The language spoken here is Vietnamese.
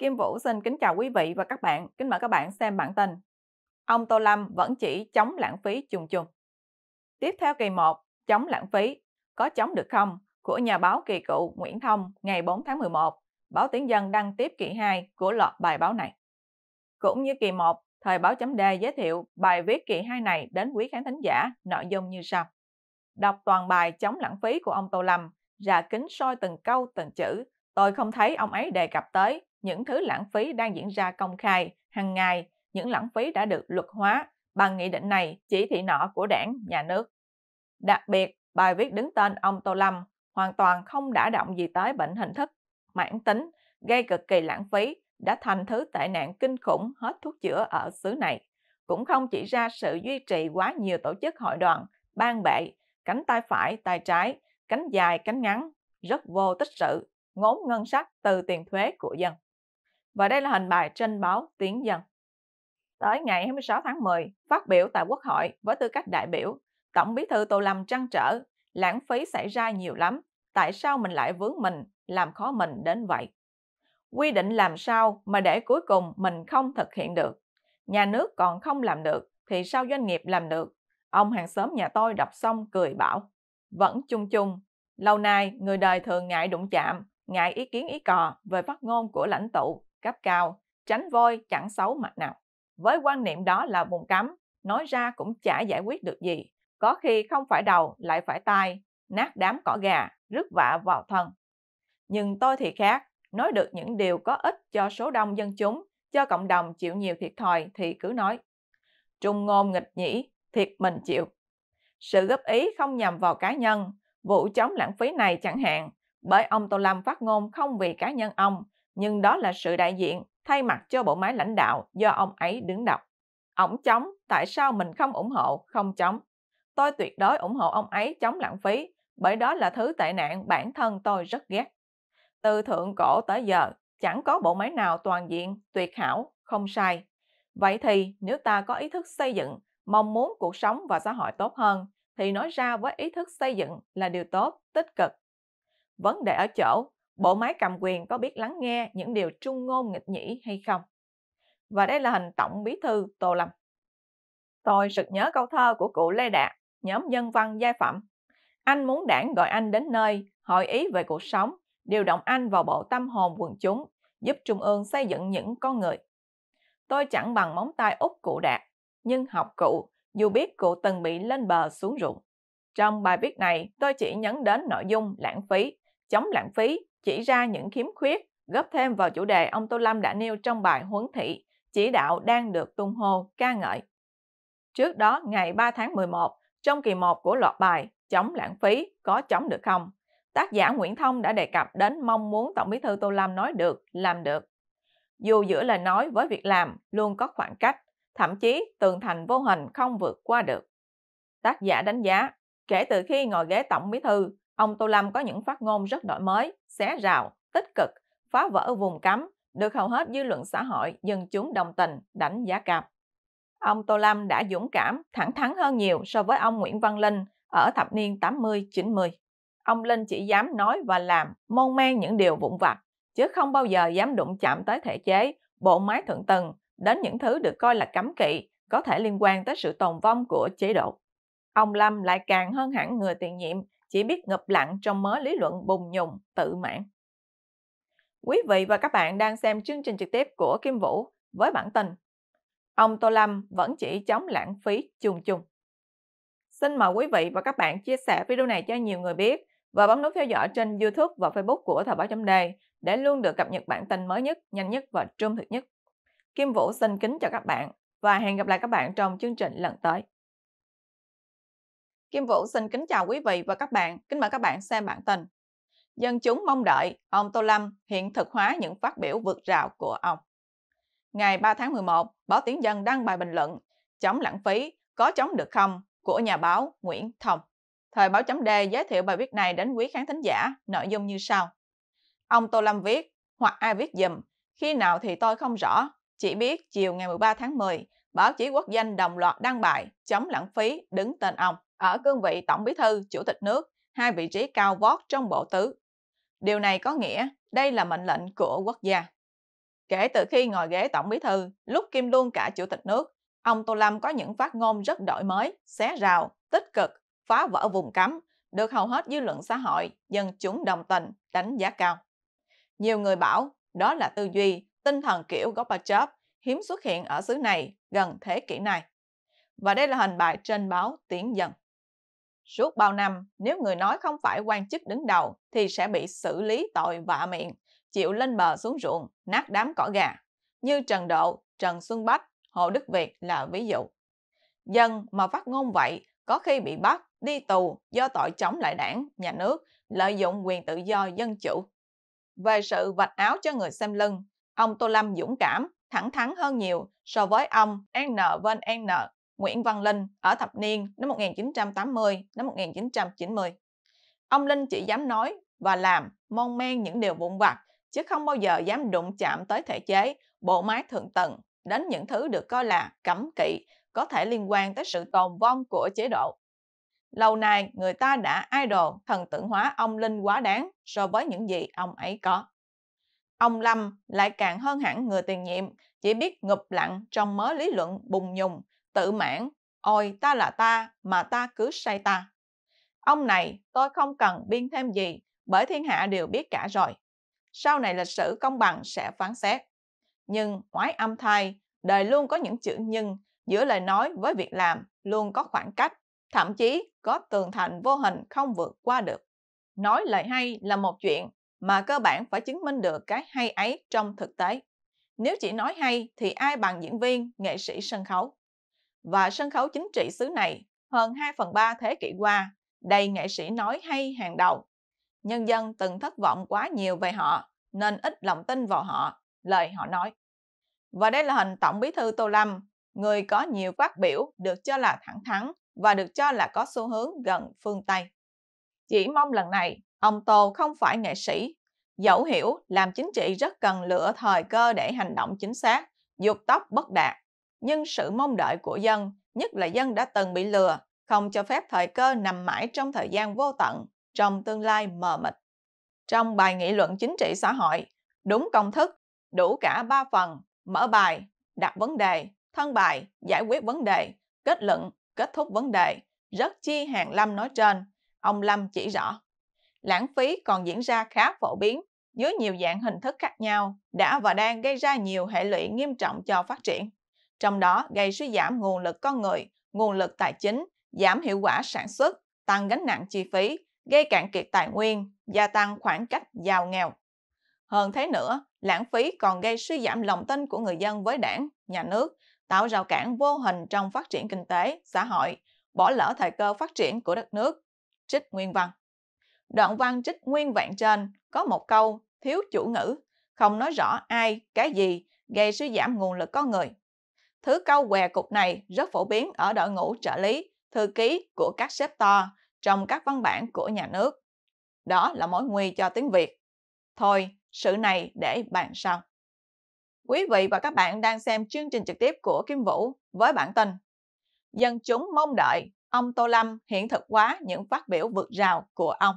Kim Vũ xin kính chào quý vị và các bạn, kính mời các bạn xem bản tin. Ông Tô Lâm vẫn chỉ chống lãng phí chung chung. Tiếp theo kỳ 1, chống lãng phí, có chống được không? của nhà báo kỳ cựu Nguyễn Thông ngày 4 tháng 11, báo Tiếng Dân đăng tiếp kỳ 2 của loạt bài báo này. Cũng như kỳ 1, Thời báo chấm đề giới thiệu bài viết kỳ 2 này đến quý khán thính giả nội dung như sau. Đọc toàn bài chống lãng phí của ông Tô Lâm, ra kính soi từng câu từng chữ, tôi không thấy ông ấy đề cập tới những thứ lãng phí đang diễn ra công khai hàng ngày, những lãng phí đã được luật hóa bằng nghị định này, chỉ thị nọ của đảng, nhà nước. Đặc biệt, bài viết đứng tên ông Tô Lâm hoàn toàn không đã động gì tới bệnh hình thức, mãn tính, gây cực kỳ lãng phí, đã thành thứ tệ nạn kinh khủng hết thuốc chữa ở xứ này. Cũng không chỉ ra sự duy trì quá nhiều tổ chức hội đoàn, ban bệ, cánh tay phải, tay trái, cánh dài, cánh ngắn, rất vô tích sự, ngốn ngân sách từ tiền thuế của dân và đây là hình bài trên báo tiến Dân. Tới ngày 26 tháng 10, phát biểu tại Quốc hội với tư cách đại biểu, Tổng bí thư Tô Lâm trăn trở, lãng phí xảy ra nhiều lắm, tại sao mình lại vướng mình, làm khó mình đến vậy? Quy định làm sao mà để cuối cùng mình không thực hiện được? Nhà nước còn không làm được, thì sao doanh nghiệp làm được? Ông hàng xóm nhà tôi đọc xong cười bảo. Vẫn chung chung, lâu nay người đời thường ngại đụng chạm, ngại ý kiến ý cò về phát ngôn của lãnh tụ cấp cao, tránh voi chẳng xấu mặt nào. Với quan niệm đó là vùng cấm, nói ra cũng chả giải quyết được gì, có khi không phải đầu lại phải tai, nát đám cỏ gà, rứt vạ vào thân. Nhưng tôi thì khác, nói được những điều có ích cho số đông dân chúng, cho cộng đồng chịu nhiều thiệt thòi thì cứ nói. Trung ngôn nghịch nhĩ, thiệt mình chịu. Sự góp ý không nhằm vào cá nhân, vụ chống lãng phí này chẳng hạn, bởi ông Tô Lâm phát ngôn không vì cá nhân ông nhưng đó là sự đại diện thay mặt cho bộ máy lãnh đạo do ông ấy đứng đầu. Ông chống, tại sao mình không ủng hộ, không chống? Tôi tuyệt đối ủng hộ ông ấy chống lãng phí, bởi đó là thứ tệ nạn bản thân tôi rất ghét. Từ thượng cổ tới giờ, chẳng có bộ máy nào toàn diện, tuyệt hảo, không sai. Vậy thì nếu ta có ý thức xây dựng, mong muốn cuộc sống và xã hội tốt hơn, thì nói ra với ý thức xây dựng là điều tốt, tích cực. Vấn đề ở chỗ bộ máy cầm quyền có biết lắng nghe những điều trung ngôn nghịch nhĩ hay không? Và đây là hình tổng bí thư Tô Lâm. Tôi sực nhớ câu thơ của cụ Lê Đạt, nhóm dân văn giai phẩm. Anh muốn đảng gọi anh đến nơi, hỏi ý về cuộc sống, điều động anh vào bộ tâm hồn quần chúng, giúp Trung ương xây dựng những con người. Tôi chẳng bằng móng tay út cụ Đạt, nhưng học cụ, dù biết cụ từng bị lên bờ xuống ruộng. Trong bài viết này, tôi chỉ nhấn đến nội dung lãng phí, chống lãng phí chỉ ra những khiếm khuyết, góp thêm vào chủ đề ông Tô Lâm đã nêu trong bài huấn thị, chỉ đạo đang được tung hô, ca ngợi. Trước đó, ngày 3 tháng 11, trong kỳ 1 của loạt bài Chống lãng phí, có chống được không? Tác giả Nguyễn Thông đã đề cập đến mong muốn Tổng bí thư Tô Lâm nói được, làm được. Dù giữa lời nói với việc làm luôn có khoảng cách, thậm chí tường thành vô hình không vượt qua được. Tác giả đánh giá, kể từ khi ngồi ghế Tổng bí thư, Ông Tô Lâm có những phát ngôn rất đổi mới, xé rào, tích cực, phá vỡ vùng cấm, được hầu hết dư luận xã hội, dân chúng đồng tình, đánh giá cao. Ông Tô Lâm đã dũng cảm, thẳng thắn hơn nhiều so với ông Nguyễn Văn Linh ở thập niên 80-90. Ông Linh chỉ dám nói và làm, môn men những điều vụn vặt, chứ không bao giờ dám đụng chạm tới thể chế, bộ máy thượng tầng, đến những thứ được coi là cấm kỵ, có thể liên quan tới sự tồn vong của chế độ. Ông Lâm lại càng hơn hẳn người tiền nhiệm, chỉ biết ngập lặng trong mớ lý luận bùng nhùng, tự mãn. Quý vị và các bạn đang xem chương trình trực tiếp của Kim Vũ với bản tin Ông Tô Lâm vẫn chỉ chống lãng phí chung chung. Xin mời quý vị và các bạn chia sẻ video này cho nhiều người biết và bấm nút theo dõi trên YouTube và Facebook của Thời báo chấm đề để luôn được cập nhật bản tin mới nhất, nhanh nhất và trung thực nhất. Kim Vũ xin kính chào các bạn và hẹn gặp lại các bạn trong chương trình lần tới. Kim Vũ xin kính chào quý vị và các bạn. Kính mời các bạn xem bản tin. Dân chúng mong đợi ông Tô Lâm hiện thực hóa những phát biểu vượt rào của ông. Ngày 3 tháng 11, báo Tiếng Dân đăng bài bình luận Chống lãng phí, có chống được không? của nhà báo Nguyễn Thông. Thời báo chấm đề giới thiệu bài viết này đến quý khán thính giả, nội dung như sau. Ông Tô Lâm viết, hoặc ai viết dùm, khi nào thì tôi không rõ, chỉ biết chiều ngày 13 tháng 10, báo chí quốc danh đồng loạt đăng bài chống lãng phí đứng tên ông ở cương vị Tổng Bí thư, Chủ tịch nước, hai vị trí cao vót trong bộ tứ. Điều này có nghĩa đây là mệnh lệnh của quốc gia. Kể từ khi ngồi ghế Tổng Bí thư, lúc kim luôn cả Chủ tịch nước, ông Tô Lâm có những phát ngôn rất đổi mới, xé rào, tích cực, phá vỡ vùng cấm, được hầu hết dư luận xã hội, dân chúng đồng tình, đánh giá cao. Nhiều người bảo đó là tư duy, tinh thần kiểu Gorbachev hiếm xuất hiện ở xứ này gần thế kỷ này. Và đây là hình bài trên báo tiến Dân. Suốt bao năm, nếu người nói không phải quan chức đứng đầu thì sẽ bị xử lý tội vạ miệng, chịu lên bờ xuống ruộng, nát đám cỏ gà, như Trần Độ, Trần Xuân Bách, Hồ Đức Việt là ví dụ. Dân mà phát ngôn vậy có khi bị bắt, đi tù do tội chống lại đảng, nhà nước, lợi dụng quyền tự do dân chủ. Về sự vạch áo cho người xem lưng, ông Tô Lâm dũng cảm thẳng thắn hơn nhiều so với ông N Vên N Nguyễn Văn Linh ở thập niên năm 1980 đến 1990. Ông Linh chỉ dám nói và làm mong men những điều vụn vặt chứ không bao giờ dám đụng chạm tới thể chế, bộ máy thượng tầng, đến những thứ được coi là cấm kỵ có thể liên quan tới sự tồn vong của chế độ. Lâu nay, người ta đã idol thần tượng hóa ông Linh quá đáng so với những gì ông ấy có. Ông Lâm lại càng hơn hẳn người tiền nhiệm, chỉ biết ngụp lặng trong mớ lý luận bùng nhùng, tự mãn, ôi ta là ta mà ta cứ say ta. Ông này tôi không cần biên thêm gì bởi thiên hạ đều biết cả rồi. Sau này lịch sử công bằng sẽ phán xét. Nhưng ngoái âm thai, đời luôn có những chữ nhưng giữa lời nói với việc làm luôn có khoảng cách, thậm chí có tường thành vô hình không vượt qua được. Nói lời hay là một chuyện, mà cơ bản phải chứng minh được cái hay ấy trong thực tế. Nếu chỉ nói hay thì ai bằng diễn viên, nghệ sĩ sân khấu. Và sân khấu chính trị xứ này, hơn 2 phần 3 thế kỷ qua, đầy nghệ sĩ nói hay hàng đầu. Nhân dân từng thất vọng quá nhiều về họ, nên ít lòng tin vào họ, lời họ nói. Và đây là hình Tổng bí thư Tô Lâm, người có nhiều phát biểu được cho là thẳng thắn và được cho là có xu hướng gần phương Tây. Chỉ mong lần này Ông Tô không phải nghệ sĩ. Dẫu hiểu làm chính trị rất cần lựa thời cơ để hành động chính xác, dục tóc bất đạt. Nhưng sự mong đợi của dân, nhất là dân đã từng bị lừa, không cho phép thời cơ nằm mãi trong thời gian vô tận, trong tương lai mờ mịt. Trong bài nghị luận chính trị xã hội, đúng công thức, đủ cả ba phần, mở bài, đặt vấn đề, thân bài, giải quyết vấn đề, kết luận, kết thúc vấn đề, rất chi hàng Lâm nói trên, ông Lâm chỉ rõ lãng phí còn diễn ra khá phổ biến dưới nhiều dạng hình thức khác nhau đã và đang gây ra nhiều hệ lụy nghiêm trọng cho phát triển trong đó gây suy giảm nguồn lực con người nguồn lực tài chính giảm hiệu quả sản xuất tăng gánh nặng chi phí gây cạn kiệt tài nguyên gia tăng khoảng cách giàu nghèo hơn thế nữa lãng phí còn gây suy giảm lòng tin của người dân với đảng nhà nước tạo rào cản vô hình trong phát triển kinh tế xã hội bỏ lỡ thời cơ phát triển của đất nước trích nguyên văn Đoạn văn trích nguyên vẹn trên có một câu thiếu chủ ngữ, không nói rõ ai, cái gì gây suy giảm nguồn lực con người. Thứ câu què cục này rất phổ biến ở đội ngũ trợ lý, thư ký của các sếp to trong các văn bản của nhà nước. Đó là mối nguy cho tiếng Việt. Thôi, sự này để bàn sau. Quý vị và các bạn đang xem chương trình trực tiếp của Kim Vũ với bản tin Dân chúng mong đợi ông Tô Lâm hiện thực hóa những phát biểu vượt rào của ông.